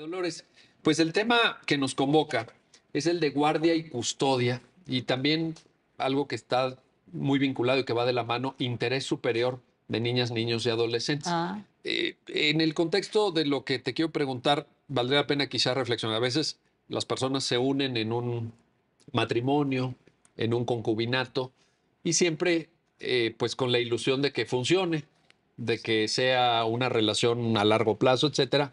Dolores, pues el tema que nos convoca es el de guardia y custodia y también algo que está muy vinculado y que va de la mano, interés superior de niñas, niños y adolescentes. Ah. Eh, en el contexto de lo que te quiero preguntar, valdría la pena quizás reflexionar. A veces las personas se unen en un matrimonio, en un concubinato, y siempre eh, pues con la ilusión de que funcione, de que sea una relación a largo plazo, etcétera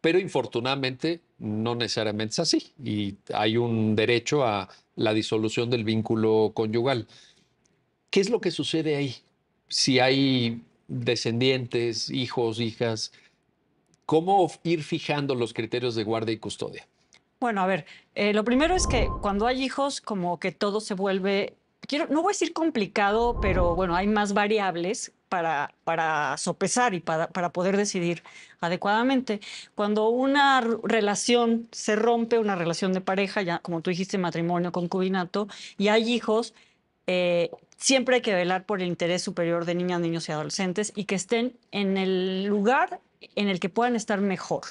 pero infortunadamente no necesariamente es así y hay un derecho a la disolución del vínculo conyugal. ¿Qué es lo que sucede ahí? Si hay descendientes, hijos, hijas, ¿cómo ir fijando los criterios de guardia y custodia? Bueno, a ver, eh, lo primero es que cuando hay hijos, como que todo se vuelve no voy a decir complicado, pero bueno, hay más variables para, para sopesar y para, poder decidir adecuadamente. Cuando una relación se rompe, una relación de pareja, ya como tú dijiste, matrimonio, concubinato, y hay hijos, eh, siempre hay que velar por el interés superior de niñas, niños y adolescentes y que estén en el lugar en el que puedan estar mejor.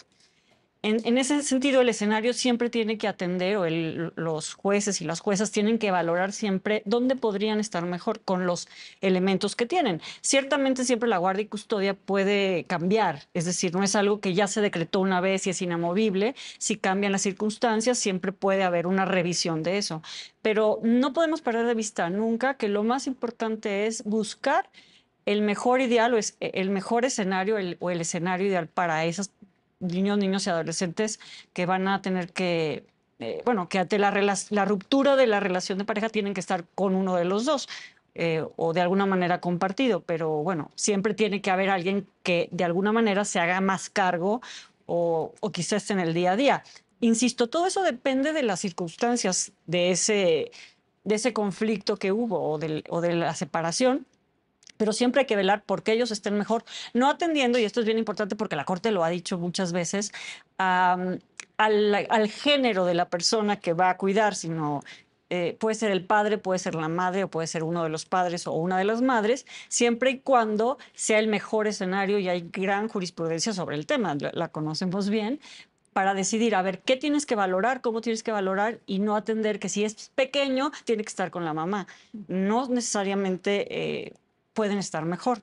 En, ese sentido, el escenario siempre tiene que atender, o los jueces y las juezas tienen que valorar siempre dónde podrían estar mejor con los elementos que tienen. Ciertamente siempre la guardia y custodia puede cambiar, es decir, no es algo que ya se decretó una vez y es inamovible. Si cambian las circunstancias, siempre puede haber una revisión de eso. Pero no podemos perder de vista nunca que lo más importante es buscar el mejor ideal o es, el mejor escenario o el escenario ideal para esas niños, niños y adolescentes que van a tener que eh, bueno, que ante la, ruptura de la relación de pareja tienen que estar con uno de los dos eh, o de alguna manera compartido, pero bueno, siempre tiene que haber alguien que de alguna manera se haga más cargo o, o quizás en el día a día. Insisto, todo eso depende de las circunstancias de ese, de ese conflicto que hubo o, o de la separación pero siempre hay que velar porque ellos estén mejor, no atendiendo, y esto es bien importante porque la Corte lo ha dicho muchas veces, al, género de la persona que va a cuidar, sino eh, puede ser el padre, puede ser la madre, o puede ser uno de los padres o una de las madres, siempre y cuando sea el mejor escenario y hay gran jurisprudencia sobre el tema, la, conocemos bien, para decidir, a ver, qué tienes que valorar, cómo tienes que valorar y no atender que si es pequeño, tiene que estar con la mamá. No necesariamente eh, pueden estar mejor.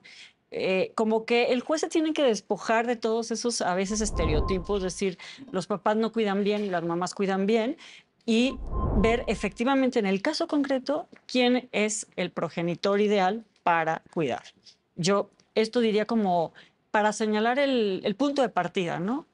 Eh, como que el juez se tiene que despojar de todos esos a veces estereotipos, decir, los papás no cuidan bien y las mamás cuidan bien, y ver efectivamente en el caso concreto quién es el progenitor ideal para cuidar. Yo esto diría como para señalar el punto de partida, ¿no?